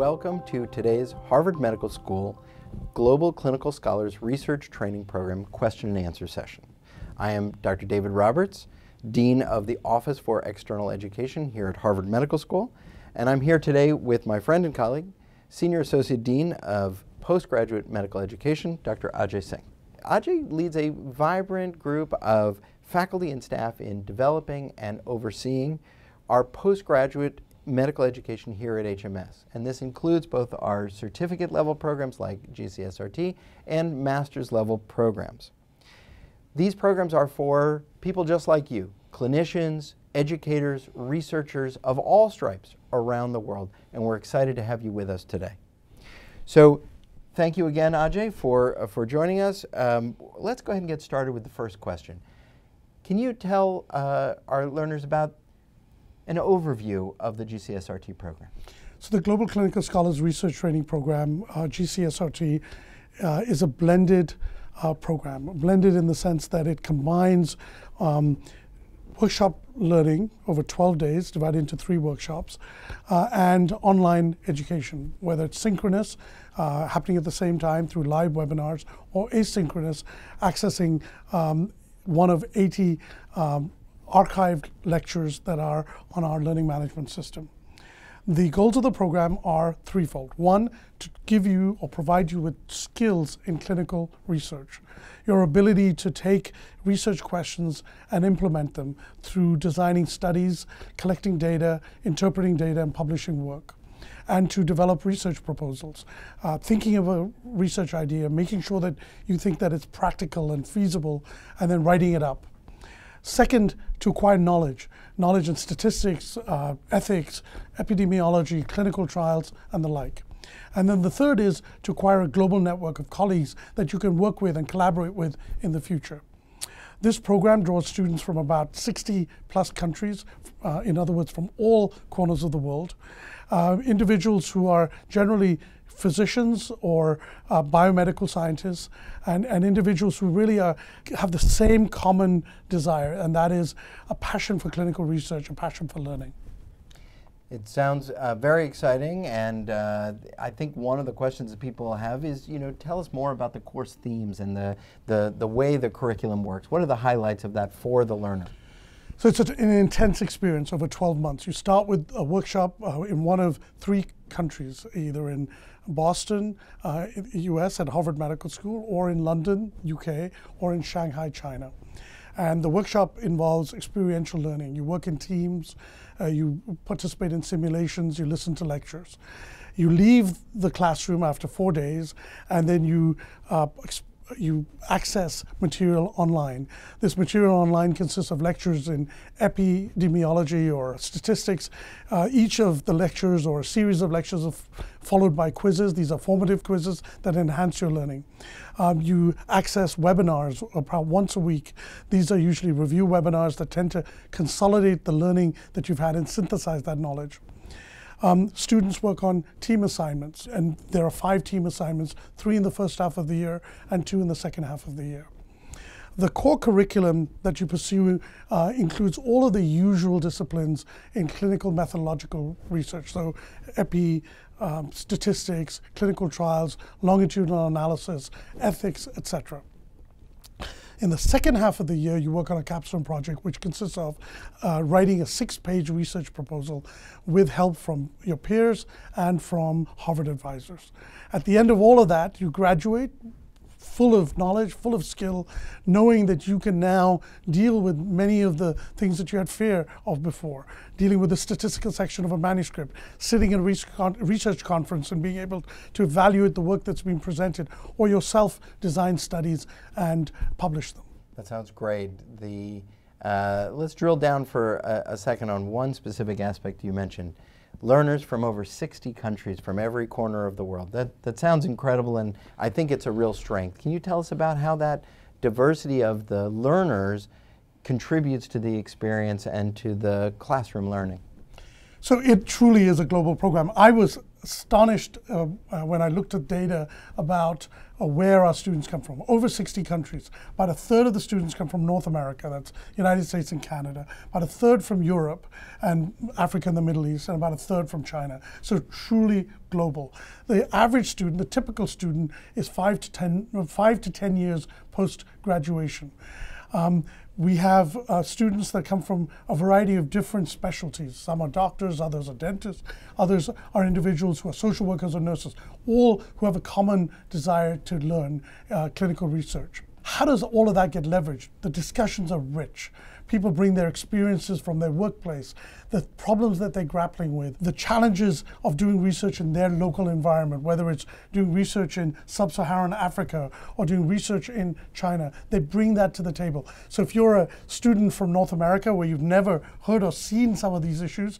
Welcome to today's Harvard Medical School Global Clinical Scholars Research Training Program question and answer session. I am Dr. David Roberts, Dean of the Office for External Education here at Harvard Medical School, and I'm here today with my friend and colleague, Senior Associate Dean of Postgraduate Medical Education, Dr. Ajay Singh. Ajay leads a vibrant group of faculty and staff in developing and overseeing our postgraduate medical education here at HMS. And this includes both our certificate level programs like GCSRT and master's level programs. These programs are for people just like you, clinicians, educators, researchers of all stripes around the world, and we're excited to have you with us today. So thank you again, Ajay, for, uh, for joining us. Um, let's go ahead and get started with the first question. Can you tell uh, our learners about an overview of the GCSRT program. So the Global Clinical Scholars Research Training Program, uh, GCSRT, uh, is a blended uh, program. Blended in the sense that it combines um, workshop learning over 12 days, divided into three workshops, uh, and online education, whether it's synchronous, uh, happening at the same time through live webinars, or asynchronous, accessing um, one of 80 um, archived lectures that are on our learning management system. The goals of the program are threefold. One, to give you or provide you with skills in clinical research, your ability to take research questions and implement them through designing studies, collecting data, interpreting data, and publishing work and to develop research proposals. Uh, thinking of a research idea, making sure that you think that it's practical and feasible, and then writing it up. Second, to acquire knowledge, knowledge in statistics, uh, ethics, epidemiology, clinical trials, and the like. And then the third is to acquire a global network of colleagues that you can work with and collaborate with in the future. This program draws students from about 60 plus countries, uh, in other words, from all corners of the world. Uh, individuals who are generally physicians or uh, biomedical scientists and, and individuals who really are, have the same common desire, and that is a passion for clinical research, a passion for learning. It sounds uh, very exciting, and uh, I think one of the questions that people have is, you know, tell us more about the course themes and the, the, the way the curriculum works. What are the highlights of that for the learner? So it's an intense experience over 12 months. You start with a workshop uh, in one of three countries, either in Boston, uh, US, at Harvard Medical School, or in London, UK, or in Shanghai, China. And the workshop involves experiential learning. You work in teams, uh, you participate in simulations, you listen to lectures. You leave the classroom after four days, and then you uh, you access material online. This material online consists of lectures in epidemiology or statistics. Uh, each of the lectures or a series of lectures are followed by quizzes. These are formative quizzes that enhance your learning. Um, you access webinars about once a week. These are usually review webinars that tend to consolidate the learning that you've had and synthesize that knowledge. Um, students work on team assignments, and there are five team assignments, three in the first half of the year and two in the second half of the year. The core curriculum that you pursue uh, includes all of the usual disciplines in clinical methodological research, so epi, um, statistics, clinical trials, longitudinal analysis, ethics, etc. In the second half of the year, you work on a capstone project, which consists of uh, writing a six-page research proposal with help from your peers and from Harvard advisors. At the end of all of that, you graduate full of knowledge, full of skill, knowing that you can now deal with many of the things that you had fear of before, dealing with the statistical section of a manuscript, sitting in a research conference and being able to evaluate the work that's being presented, or yourself design studies and publish them. That sounds great. The, uh, let's drill down for a, a second on one specific aspect you mentioned learners from over 60 countries from every corner of the world. That, that sounds incredible, and I think it's a real strength. Can you tell us about how that diversity of the learners contributes to the experience and to the classroom learning? So it truly is a global program. I was astonished uh, uh, when I looked at data about uh, where our students come from. Over 60 countries. About a third of the students come from North America, that's United States and Canada. About a third from Europe and Africa and the Middle East, and about a third from China. So truly global. The average student, the typical student, is five to 10, five to 10 years post graduation. Um, we have uh, students that come from a variety of different specialties. Some are doctors, others are dentists, others are individuals who are social workers or nurses, all who have a common desire to learn uh, clinical research. How does all of that get leveraged? The discussions are rich. People bring their experiences from their workplace, the problems that they're grappling with, the challenges of doing research in their local environment, whether it's doing research in sub Saharan Africa or doing research in China. They bring that to the table. So if you're a student from North America where you've never heard or seen some of these issues,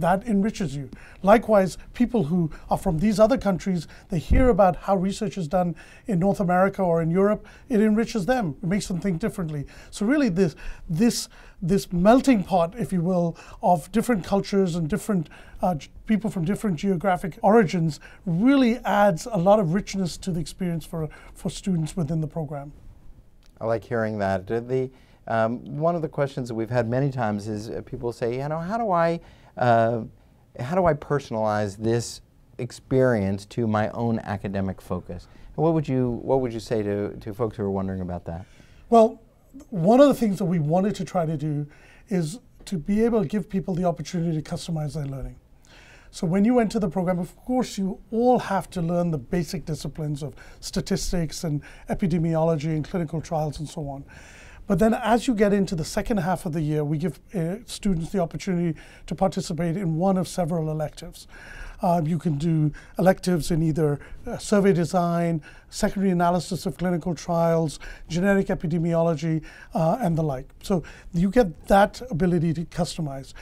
that enriches you. Likewise, people who are from these other countries, they hear about how research is done in North America or in Europe, it enriches them, it makes them think differently. So really this this this melting pot, if you will, of different cultures and different uh, people from different geographic origins really adds a lot of richness to the experience for, for students within the program. I like hearing that. Did the um, one of the questions that we've had many times is uh, people say, you know, how do I, uh, how do I personalize this experience to my own academic focus? What would you, what would you say to, to folks who are wondering about that? Well, one of the things that we wanted to try to do is to be able to give people the opportunity to customize their learning. So when you enter the program, of course, you all have to learn the basic disciplines of statistics and epidemiology and clinical trials and so on. But then as you get into the second half of the year, we give uh, students the opportunity to participate in one of several electives. Um, you can do electives in either uh, survey design, secondary analysis of clinical trials, genetic epidemiology, uh, and the like. So you get that ability to customize.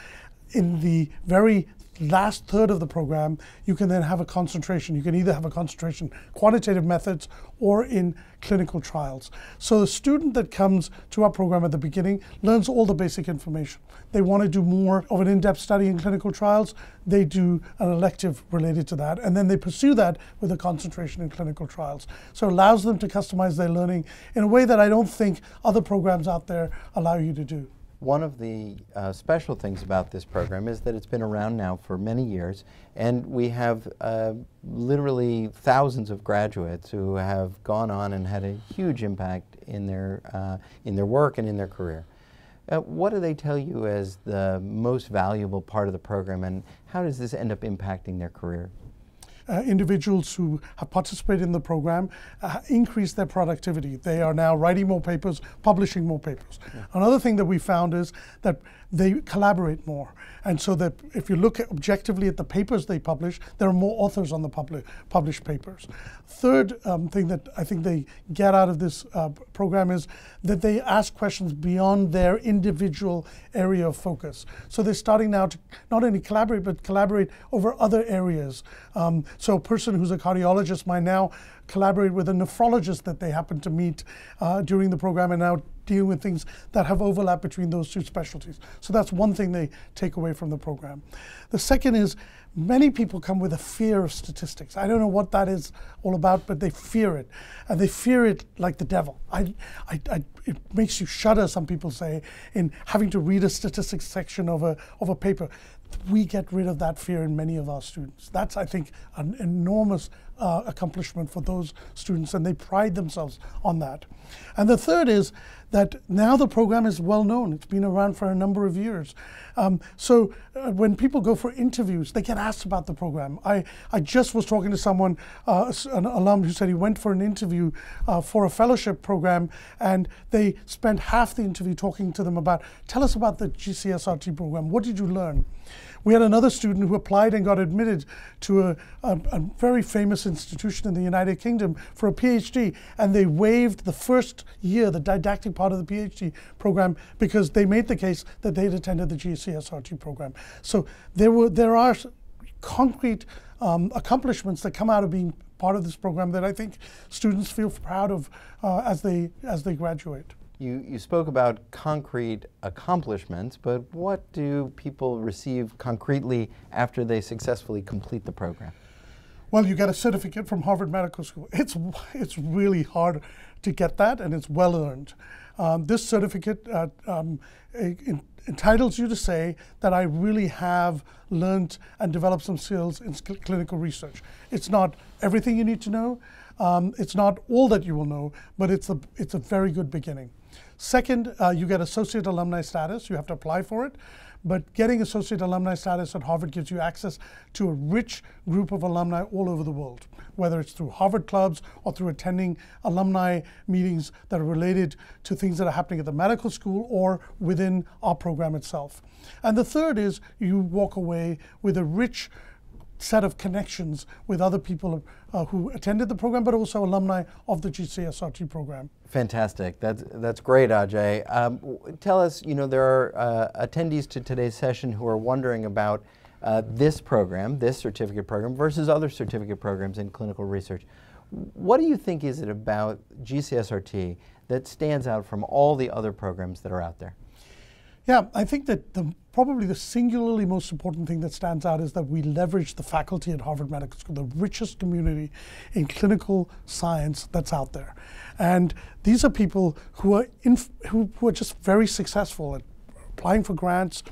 In the very last third of the program, you can then have a concentration. You can either have a concentration quantitative methods or in clinical trials. So the student that comes to our program at the beginning learns all the basic information. They want to do more of an in-depth study in clinical trials. They do an elective related to that, and then they pursue that with a concentration in clinical trials. So it allows them to customize their learning in a way that I don't think other programs out there allow you to do. One of the uh, special things about this program is that it's been around now for many years, and we have uh, literally thousands of graduates who have gone on and had a huge impact in their, uh, in their work and in their career. Uh, what do they tell you as the most valuable part of the program, and how does this end up impacting their career? uh, individuals who have participated in the program uh, increase their productivity. They are now writing more papers, publishing more papers. Yeah. Another thing that we found is that they collaborate more. And so that if you look at objectively at the papers they publish, there are more authors on the publi published papers. Third um, thing that I think they get out of this uh, program is that they ask questions beyond their individual area of focus. So they're starting now to not only collaborate, but collaborate over other areas. Um, so a person who's a cardiologist might now collaborate with a nephrologist that they happen to meet uh, during the program and now deal with things that have overlap between those two specialties. So that's one thing they take away from the program. The second is many people come with a fear of statistics. I don't know what that is all about, but they fear it. And they fear it like the devil. I, I, I, it makes you shudder, some people say, in having to read a statistics section of a, of a paper we get rid of that fear in many of our students. That's, I think, an enormous uh, accomplishment for those students, and they pride themselves on that. And the third is that now the program is well known. It's been around for a number of years. Um, so uh, when people go for interviews, they get asked about the program. I, I just was talking to someone, uh, an alum, who said he went for an interview uh, for a fellowship program, and they spent half the interview talking to them about, tell us about the GCSRT program. What did you learn? We had another student who applied and got admitted to a, a, a very famous institution in the United Kingdom for a PhD, and they waived the first year, the didactic part of the PhD program, because they made the case that they'd attended the GCSRT program. So there were there are concrete um, accomplishments that come out of being part of this program that I think students feel proud of uh, as they as they graduate. You, you spoke about concrete accomplishments, but what do people receive concretely after they successfully complete the program? Well, you get a certificate from Harvard Medical School. It's, it's really hard to get that, and it's well earned. Um, this certificate uh, um, entitles you to say that I really have learned and developed some skills in cl clinical research. It's not everything you need to know, um, it's not all that you will know, but it's a, it's a very good beginning. Second, uh, you get associate alumni status. You have to apply for it. But getting associate alumni status at Harvard gives you access to a rich group of alumni all over the world, whether it's through Harvard clubs or through attending alumni meetings that are related to things that are happening at the medical school or within our program itself. And the third is you walk away with a rich set of connections with other people uh, who attended the program, but also alumni of the GCSRT program. Fantastic. That's, that's great, Ajay. Um, tell us, you know, there are uh, attendees to today's session who are wondering about uh, this program, this certificate program, versus other certificate programs in clinical research. What do you think is it about GCSRT that stands out from all the other programs that are out there? Yeah, I think that the probably the singularly most important thing that stands out is that we leverage the faculty at Harvard Medical School, the richest community in clinical science that's out there. And these are people who are, who, who are just very successful at applying for grants,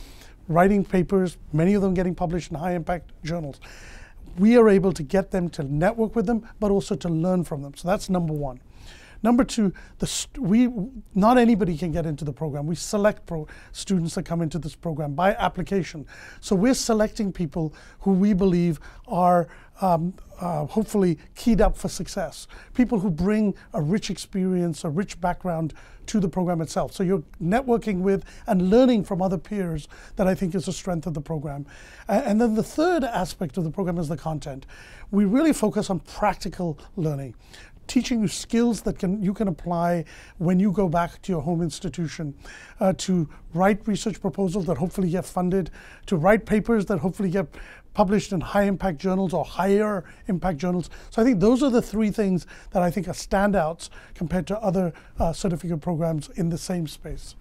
writing papers, many of them getting published in high impact journals. We are able to get them to network with them, but also to learn from them. So that's number one. Number two, the we not anybody can get into the program. We select pro students that come into this program by application. So we're selecting people who we believe are um, uh, hopefully keyed up for success. People who bring a rich experience, a rich background to the program itself. So you're networking with and learning from other peers that I think is a strength of the program. and then the third aspect of the program is the content. We really focus on practical learning teaching you skills that can you can apply when you go back to your home institution, uh, to write research proposals that hopefully get funded, to write papers that hopefully get published in high impact journals or higher impact journals. So I think those are the three things that I think are standouts compared to other uh, certificate programs in the same space.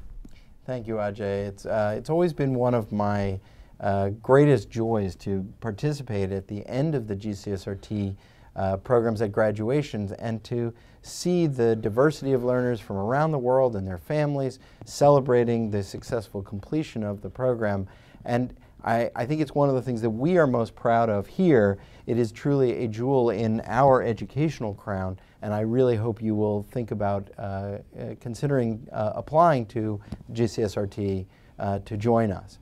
Thank you, Ajay. It's, uh, it's always been one of my uh, greatest joys to participate at the end of the GCSRT uh, programs at graduations and to see the diversity of learners from around the world and their families celebrating the successful completion of the program. And I, I, think it's one of the things that we are most proud of here. It is truly a jewel in our educational crown, and I really hope you will think about uh, uh, considering uh, applying to GCSRT uh, to join us.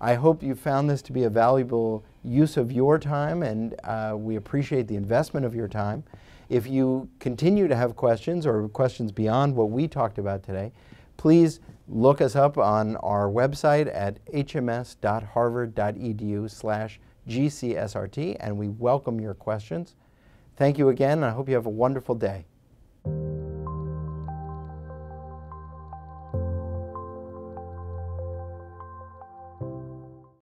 I hope you found this to be a valuable use of your time, and uh, we appreciate the investment of your time. If you continue to have questions or questions beyond what we talked about today, please look us up on our website at hms.harvard.edu slash GCSRT, and we welcome your questions. Thank you again, and I hope you have a wonderful day.